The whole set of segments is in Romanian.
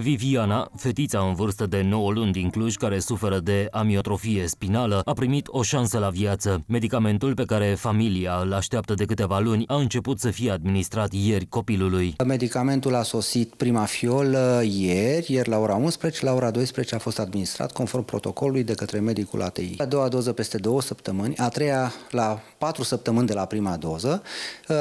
Viviana, fetița în vârstă de 9 luni din Cluj, care suferă de amiotrofie spinală, a primit o șansă la viață. Medicamentul pe care familia îl așteaptă de câteva luni a început să fie administrat ieri copilului. Medicamentul a sosit prima fiolă ieri, ieri la ora 11, la ora 12 a fost administrat conform protocolului de către medicul ATI. A doua doză peste două săptămâni, a treia la patru săptămâni de la prima doză.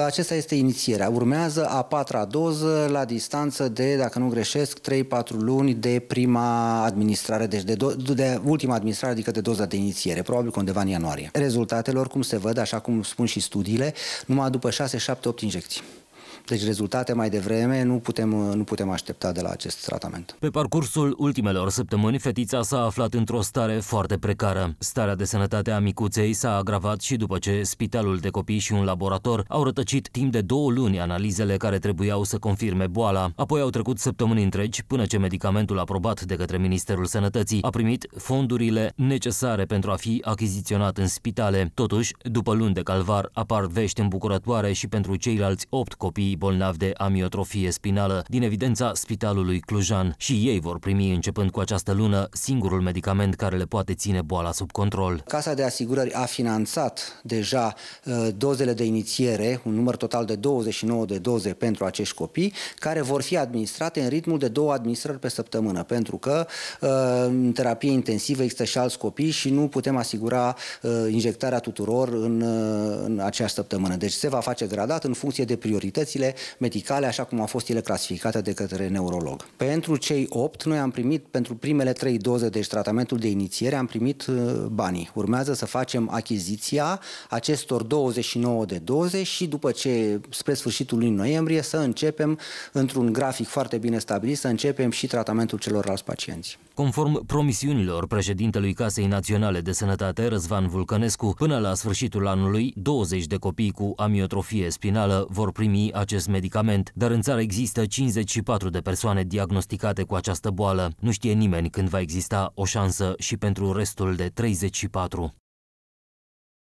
Acesta este inițierea. Urmează a patra doză la distanță de, dacă nu greșesc, 3 3-4 luni de prima administrare, deci de, do- de ultima administrare, adică de doza de inițiere, probabil că undeva în ianuarie. Rezultatelor, cum se văd, așa cum spun și studiile, numai după 6-7-8 injecții. Deci rezultate mai devreme nu putem, nu putem aștepta de la acest tratament. Pe parcursul ultimelor săptămâni, fetița s-a aflat într-o stare foarte precară. Starea de sănătate a micuței s-a agravat și după ce spitalul de copii și un laborator au rătăcit timp de două luni analizele care trebuiau să confirme boala. Apoi au trecut săptămâni întregi până ce medicamentul aprobat de către Ministerul Sănătății a primit fondurile necesare pentru a fi achiziționat în spitale. Totuși, după luni de calvar, apar vești îmbucurătoare și pentru ceilalți opt copii copii bolnavi de amiotrofie spinală din evidența Spitalului Clujan și ei vor primi începând cu această lună singurul medicament care le poate ține boala sub control. Casa de Asigurări a finanțat deja uh, dozele de inițiere, un număr total de 29 de doze pentru acești copii, care vor fi administrate în ritmul de două administrări pe săptămână, pentru că uh, în terapie intensivă există și alți copii și nu putem asigura uh, injectarea tuturor în, în această săptămână. Deci se va face gradat în funcție de prioritățile bolile medicale, așa cum au fost ele clasificate de către neurolog. Pentru cei 8, noi am primit pentru primele 3 doze, deci tratamentul de inițiere, am primit uh, banii. Urmează să facem achiziția acestor 29 de doze și după ce, spre sfârșitul lui noiembrie, să începem, într-un grafic foarte bine stabilit, să începem și tratamentul celorlalți pacienți. Conform promisiunilor președintelui Casei Naționale de Sănătate, Răzvan Vulcănescu, până la sfârșitul anului, 20 de copii cu amiotrofie spinală vor primi acest acest medicament, dar în țară există 54 de persoane diagnosticate cu această boală. Nu știe nimeni când va exista o șansă și pentru restul de 34.